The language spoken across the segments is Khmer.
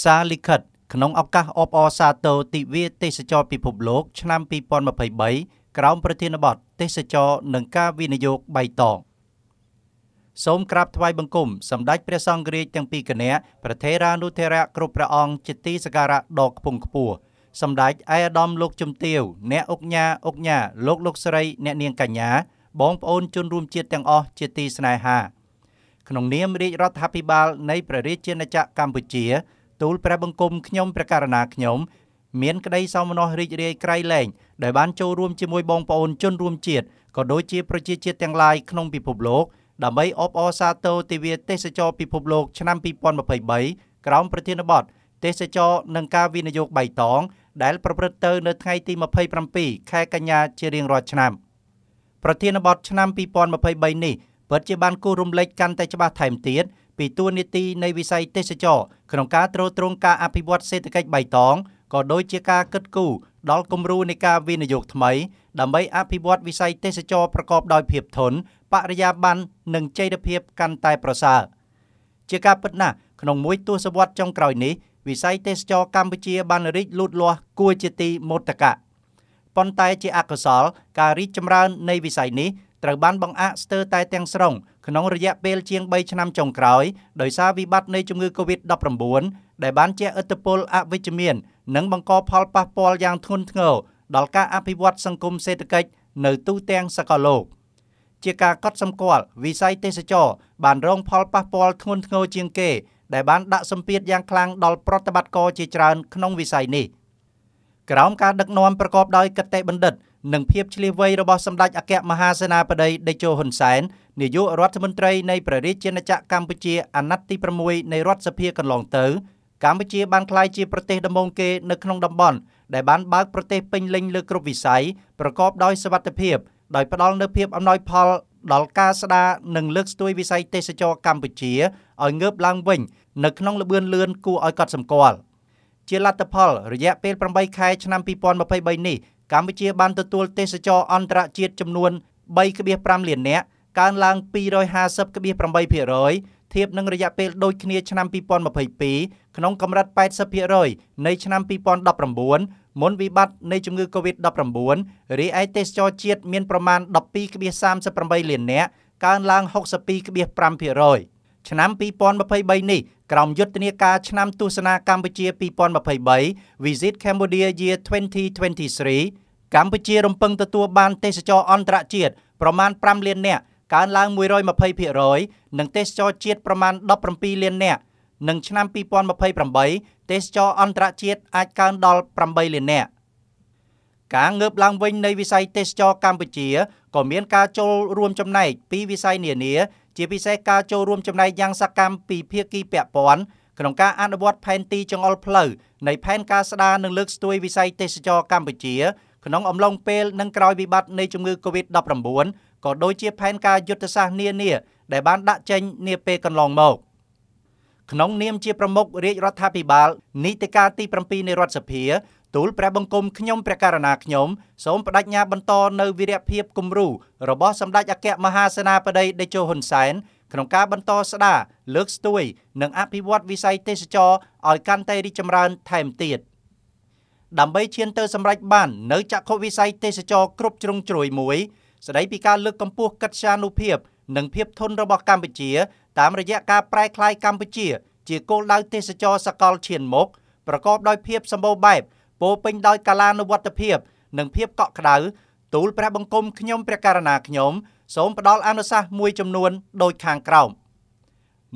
សារលិខិត ក្នុងឱកាសអបអរសាទរទិវាទេសចរពិភពលោកឆ្នាំ2023ក្រោម ប្រធានបទទេសចរនិងការវិនិយោគបៃតងសូមក្រាបថ្វាយបង្គំសម្តេចព្រះសង្ឃរាជទាំងពីរគណៈប្រធេរានុធរៈគ្រប់ព្រះអង្គជាទីសក្ការៈដ៏ខ្ពង់ខ្ពស់សម្តេចឯកឧត្តមលោកជំទាវអ្នកអុកញ៉ាអុកញ៉ាលោកលោកស្រី អ្នកនាងកញ្ញា បងប្អូនជនរួមជាតិទាំងអស់ជាទីស្នេហាក្នុងនាមរាជរដ្ឋាភិបាល នៃព្រះរាជាណាចក្រកម្ពុជាទូលព្រះបង្គំខ្ញុំព្រះករណាខ្ញុំមានក្តីសោមនស្សរីករាយក្រៃលែង ដែលបានចូលរួមជាមួយបងប្អូនជនរួមជាតិក៏ដូចជាប្រជា ជាតិទាំងឡាយក្នុងពិភពលោកដើម្បីអបអរសាទរទិវា ទេសចរពិភពលោកឆ្នាំ2023ក្រោមប្រធានបទទេសចរនិងការវិនិយោគបៃតងដែល ប្រព្រឹត្តទៅនៅថ្ងៃទី27ខែកញ្ញាជារៀងរាល់ឆ្នាំ ប្រធានបទឆ្នាំ2023នេះពិតជាបានគូររំលែកកាន់តែច្បាស់ថែមទៀតពីតួនាទីនៃវិស័យទេសចរក្នុងការទ្រទ្រង់ការអភិវឌ្ឍសេដ្ឋកិច្ចបៃតងក៏ដូចជាការកឹតគូ ដល់គំរូនៃការវិនិយោគថ្មី ដើម្បីអភិវឌ្ឍវិស័យទេសចរប្រកបដោយភាពធន់បរិយាបន្ននិងចីរភាពកាន់តែប្រសើរជាការពិតណាស់ក្នុងមួយទសវត្សរ៍ចុងក្រោយនេះវិស័យទេសចរកម្ពុជាបានរីកលូតលាស់គួរជាទីមោទកៈប៉ុន្តែជាអកុសលការរីកចម្រើននៃវិស័យនេះត្រូវបានបង្អាក់ស្ទើរតែទាំងស្រុងក្នុងរយៈពេលជាង3ឆ្នាំចុងក្រោយដោយសារវិបត្តិនៃជំងឺ Covid-19 ដែលបានជះឥទ្ធិពល អវិជ្ជមាន និងបង្កផលប៉ះពាល់យ៉ាងធ្ងន់ធ្ងរដល់ការអភិវឌ្ឍសង្គមសេដ្ឋកិច្ចនៅទូទាំងសកលលោកជាការកត់សម្គាល់វិស័យទេសចរបានរង ផលប៉ះពាល់ធ្ងន់ធ្ងរជាងគេដែលបានដាក់សម្ពាធយ៉ាងខ្លាំងដល់ប្រតិបត្តិករជាច្រើនក្នុងវិស័យនេះក្រោមការដឹកនាំប្រកបដោយកតេបណ្ឌិតនិងភាពឆ្លៀសវៃរបស់សម្ដេចអគ្គមហាសេនាបតីតេជោហ៊ុនសែននាយករដ្ឋមន្ត្រីនៃព្រះរាជាណាចក្រកម្ពុជាអាណត្តិទី6នៃរដ្ឋសភាកន្លងទៅកម្ពុជា បានក្លាយជាប្រទេសដំបូងគេ នៅក្នុងតំបន់ដែលបានបើកប្រទេសពេញលេញលើគ្រប់វិស័យប្រកបដោយសវត្ថិភាពដោយផ្ដល់នូវភាពអំណោយផល ដល់ការស្ដារនិងលើកស្ទួយវិស័យទេសចរកម្ពុជាឲ្យងើបឡើងវិញនៅក្នុងល្បឿនលឿនគួរឲ្យកត់សម្គាល់ជាលទ្ធផល រយៈពេល8ខែឆ្នាំ2023នេះកម្ពុជាបានទទួលទេសចរអន្តរជាតិចំនួន3.5លាននាក់កើនឡើង250.8%ធៀបនឹងរយៈពេលដូចគ្នាឆ្នាំ2022ក្នុងកម្រិត80%នៃឆ្នាំ2019មុនវិបត្តិនៃជំងឺ Covid-19 រីឯទេសចរជាតិមានប្រមាណ12.38លាននាក់កើនឡើង62.5%ឆ្នាំ2023នេះក្រោមយុទ្ធនាការឆ្នាំទស្សនាកម្ពុជា 2023 Visit Cambodia Year 2023កម្ពុជារំពឹងទទួលបាន ទេសចរអន្តរជាតិប្រមាណ5លាននាក់កើនឡើង120%និងទេសចរជាតិប្រមាណ17លាននាក់និងឆ្នាំ2028ទេសចរអន្តរជាតិអាចកើនដល់8លាននាក់ការងើបឡើងវិញនៃវិស័យទេសចរកម្ពុជាក៏មានការចូលរួមចំណែកពីវិស័យនានាជាពិសេសការចូលរួមចំណែកយ៉ាងសកម្មពីភាគីពាក់ព័ន្ធក្នុងការអនុវត្តផែនទីចង្អុលផ្លូវនៃផែនការស្ដារនិងលើកស្ទួយវិស័យទេសចរកម្ពុជាក្នុងអំឡុងពេលនិងក្រោយវិបត្តិនៃជំងឺ Covid-19 ក៏ដូចជា ផែនការយុទ្ធសាស្ត្រនានា ដែលបាន ដាក់ចេញ នាពេលកន្លងមកក្នុងនាមជាប្រមុខរាជរដ្ឋាភិបាលនីតិកាលទី7នៃរដ្ឋសភាទូលព្រះបង្គំខ្ញុំព្រះករណាខ្ញុំសូមបដិញ្ញាបន្តនៅវីរភាពគំរូរបស់សម្ដេចអគ្គមហាសេនាបតីតេជោហ៊ុនសែនក្នុងការបន្តស្ដារលើកស្ទួយ និងអភិវឌ្ឍវិស័យទេសចរឲ្យកាន់តែរីកចម្រើនថែមទៀតដើម្បីឈានទៅសម្រេចបាននៅចក្ខុវិស័យទេសចរគ្រប់ជ្រុងជ្រោយមួយ ស្ដីពីការលើកកម្ពស់កិត្យានុភាព និងភាពធន់របស់កម្ពុជាតាមរយៈការប្រែក្លាយកម្ពុជាជាគោលដៅទេសចរសកលឈានមុខប្រកបដោយភាពសម្បូរបែបពោពេញដោយកាលានុវត្តភាព និងភាពកក់ក្ដៅទូលព្រះបង្គំខ្ញុំព្រះករណាខ្ញុំសូមផ្ដល់អនុសាសន៍មួយចំនួនដូចខាងក្រោម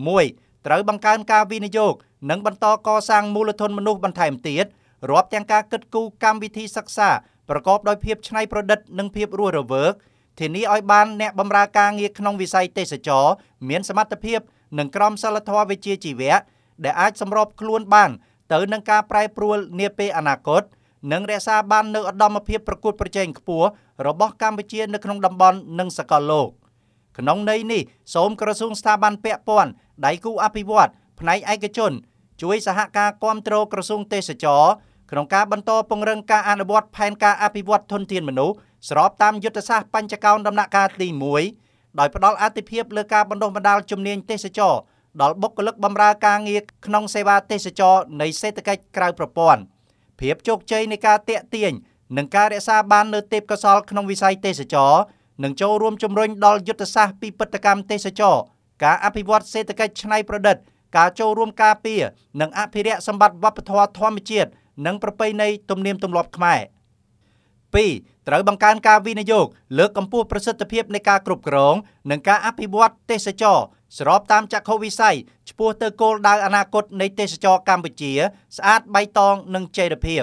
1ត្រូវបង្កើនការវិនិយោគនិងបន្តកសាងមូលធនមនុស្សបន្ថែមទៀតរាប់ទាំងការគិតគូរកម្មវិធីសិក្សាប្រកបដោយភាពច្នៃប្រឌិតនិងភាពរស់រវើកធានាឲ្យបានអ្នកបម្រើការងារក្នុងវិស័យទេសចរ មានសមត្ថភាពនិងក្រមសីលធម៌វិជ្ជាជីវៈដែលអាចសម្របខ្លួនបានទៅនឹងការប្រែប្រួលនាពេលអនាគតនិងរក្សាបាននូវឧត្តមភាពប្រកួតប្រជែងខ្ពស់របស់កម្ពុជានៅក្នុងតំបន់និងសកលលោកក្នុងន័យនេះសូមក្រសួងស្ថាប័នពាក់ព័ន្ធដៃគូអភិវឌ្ឍផ្នែកឯកជនជួយសហការគ្រប់គ្រងក្រសួងទេសចរក្នុងការបន្តពង្រឹងការអនុវត្តផែនការអភិវឌ្ឍធនធានមនុស្សស្របតាមយុទ្ធសាស្ត្របញ្ចកោណដំណាក់កាលទី1ដោយផ្ដល់អាទិភាពលើការបណ្ដុះបណ្ដាលជំនាញទេសចរណ៍ដល់បុគ្គលិកបម្រើការងារក្នុងសេវាទេសចរ នៃសេដ្ឋកិច្ចក្រៅប្រព័ន្ធភាពជោគជ័យនៃការតាក់ទាញនិងការរក្សាបាននូវទេពកោសល្យក្នុងវិស័យទេសចរនិងចូលរួមជំរុញដល់យុទ្ធសាស្ត្រពិពិធកម្មទេសចរការអភិវឌ្ឍសេដ្ឋកិច្ចច្នៃប្រឌិត ការចូលរួមការពារនិងអភិរក្សសម្បត្តិវប្បធម៌ធម្មជាតិនិងប្រពៃណីទំនៀមទម្លាប់ខ្មែរ2ត្រូវបង្កើនការវិនិយោគលើកកម្ពស់ប្រសិទ្ធភាពនៃការគ្រប់គ្រងនិងការអភិវឌ្ឍទេសចរសរុបតាមចក្ខុវិស័យឆ្ពោះទៅគោលដៅអនាគតនៃទេសចរកម្ពុជាស្អាតបៃតងនិងចីរភាព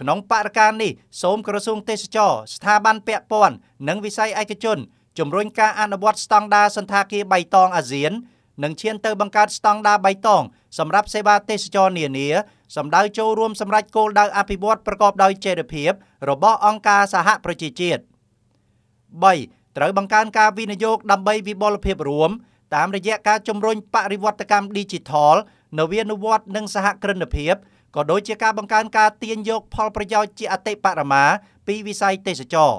ក្នុងបរិការនេះសូមក្រសួងទេសចរស្ថាប័នពាក់ព័ន្ធនិងវិស័យឯកជនជំរុញការអនុវត្តស្តង់ដារសន្តាគារបៃតងអាស៊ាននិងឈានទៅបង្កើតស្តង់ដារបៃតងសម្រាប់សេវាទេសចរនានា សម្ដៅចូលរួមសម្រាប់គោលដៅអភិវឌ្ឍប្រកបដោយចីរភាពរបស់អង្គការសហប្រជាជាតិ3ត្រូវបង្កើនការវិនិយោគដើម្បីវិបុលភាពរួមតាមរយៈការជំរុញបរិវត្តកម្ម Digital នវានុវត្តន៍និងសហគ្រិនភាពក៏ដូចជាការបង្កើនការទាញយក ផលប្រយោជន៍ជាអតិបរមាពីវិស័យទេសចរ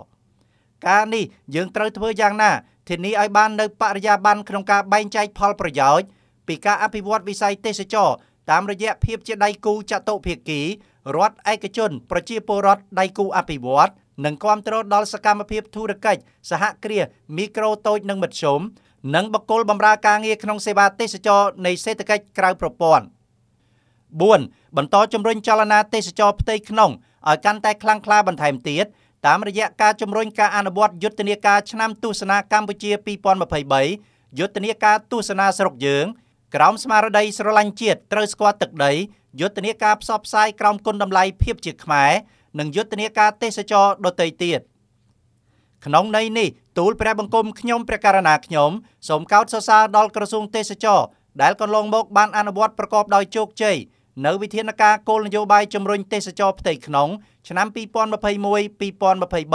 ការនេះយើងត្រូវធ្វើយ៉ាងណាធានាឲ្យបាននៅបរិយាប័ន្នក្នុងការបែងចែកផលប្រយោជន៍ពីការអភិវឌ្ឍវិស័យទេសចរតាមរយៈភាពជាដៃគូចតុភាគីរដ្ឋឯកជន ប្រជាពលរដ្ឋដៃគូអភិវឌ្ឍនិងគ្រប់គ្រងដល់សកម្មភាពធុរកិច្ចសហគ្រាសមីក្រូតូច និងមធ្យមនិងបកគលបម្រើការងារក្នុង សេវាទេសចរនៃសេដ្ឋកិច្ចក្រៅប្រព័ន្ធ4បន្តជំរុញចលនាទេសចរផ្ទៃក្នុងឲ្យកាន់តែខ្លាំងក្លាបន្ថែមទៀតតាមរយៈការជំរុញការអនុវត្តយុទ្ធនាការឆ្នាំទស្សនាកម្ពុជា2023យុទ្ធនាការទស្សនាស្រុកយើង ក្រោមស្មារតីស្រឡាញ់ជាតិត្រូវស្គាល់ទឹកដីយុទ្ធនាការផ្សព្វផ្សាយក្រោមគុណតម្លៃភាពជាខ្មែរនិងយុទ្ធនាការទេសចរដទៃទៀតក្នុងន័យនេះទូលព្រះបង្គំខ្ញុំព្រះករណាខ្ញុំសូមកោតសរសើរដល់ក្រសួងទេសចរដែលកន្លងមកបាន អនុវត្តប្រកបដោយជោគជ័យនៅវិធានការគោលនយោបាយជំរុញទេសចរផ្ទៃក្នុងឆ្នាំ2021-2023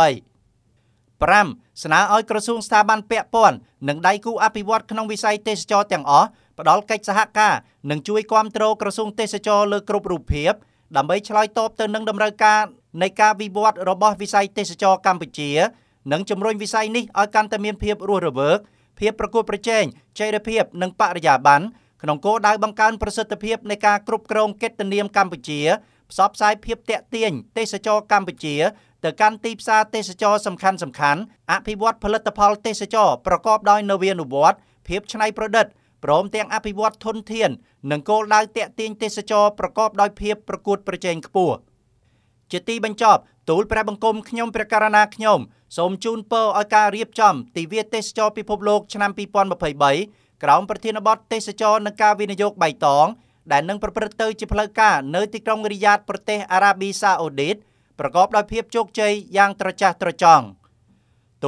5ស្នើឲ្យក្រសួងស្ថាប័នពាក់ព័ន្ធនិងដៃគូអភិវឌ្ឍក្នុងវិស័យទេសចរទាំងអស់ផ្ដល់កិច្ចសហការនិងជួយគាំទ្រក្រសួងទេសចរលើគ្រប់រូបភាព ដើម្បីឆ្លើយតបទៅនឹងតម្រូវការនៃការវិវត្តរបស់ វិស័យទេសចរកម្ពុជានិងជំរុញវិស័យនេះឲ្យកាន់តែមានភាពរស់រវើកភាពប្រកួតប្រជែងចីរភាពនិងបរិយាបន្នក្នុងគោលដៅបង្កើនប្រសិទ្ធភាពនៃការគ្រប់គ្រងកិត្តិនាមកម្ពុជាផ្សព្វផ្សាយភាពតាក់ទាញទេសចរកម្ពុជាទៅកាន់ទីផ្សារទេសចរសំខាន់សំខាន់អភិវឌ្ឍផលិតផលទេសចរប្រកបដោយនវានុវត្តន៍ភាពច្នៃប្រឌិតព្រមទាំងអភិវឌ្ឍធនធាននិងគោលដៅតាក់ទាញទេសចរប្រកបដោយភាព ប្រកួតប្រជែងខ្ពស់ជាទីបញ្ចប់ទូលព្រះបង្គំខ្ញុំព្រះករណាខ្ញុំសូមជូនពរឲ្យការរៀបចំទិវាទេសចរពិភពលោកឆ្នាំ2023ក្រោមប្រធានបទទេសចរនិងការវិនិយោគបៃតងដែលនឹងប្រព្រឹត្តទៅជាផ្លូវការនៅទីក្រុងរីយ៉ាត ប្រទេសអារ៉ាប៊ីសាអូឌីតប្រកបដោយភាពជោគជ័យយ៉ាងត្រចះត្រចង់។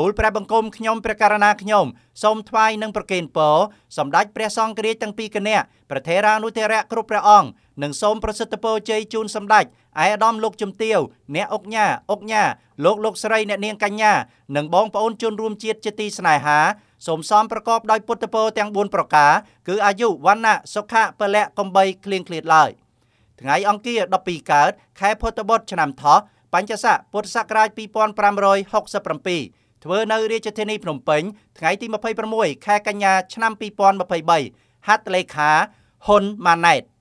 ទូលព្រះបង្គំខ្ញុំព្រះករណាខ្ញុំសូមថ្វាយនិងប្រគេនពរសម្ដេចព្រះសង្ឃរាជទាំងពីរគណៈប្រធេរានុធេរៈគ្រប់ព្រះអង្គនិងសូមប្រសិទ្ធពរជ័យជូនសម្ដេចឯកឧត្តមលោកជំទាវអ្នកអុកញ៉ាអុកញ៉ាលោកលោកស្រីអ្នកនាងកញ្ញា និងបងប្អូនជនរួមជាតិជាទីស្នេហាសូមសំប្រកប ដោយពុទ្ធពរទាំង4ប្រការគឺអាយុវណ្ណៈសុខៈពលៈកំបីគ្លៀងគ្លាតឡើយថ្ងៃអង្គារ12កើតខែភទ្របទឆ្នាំថោះបញ្ញស័កពុទ្ធសករាជ2567ធ្វើនៅរាជធានីភ្នំពេញថ្ងៃទី26ខែកញ្ញាឆ្នាំ2023ហត្ថលេខាហ៊ុនម៉ាណែត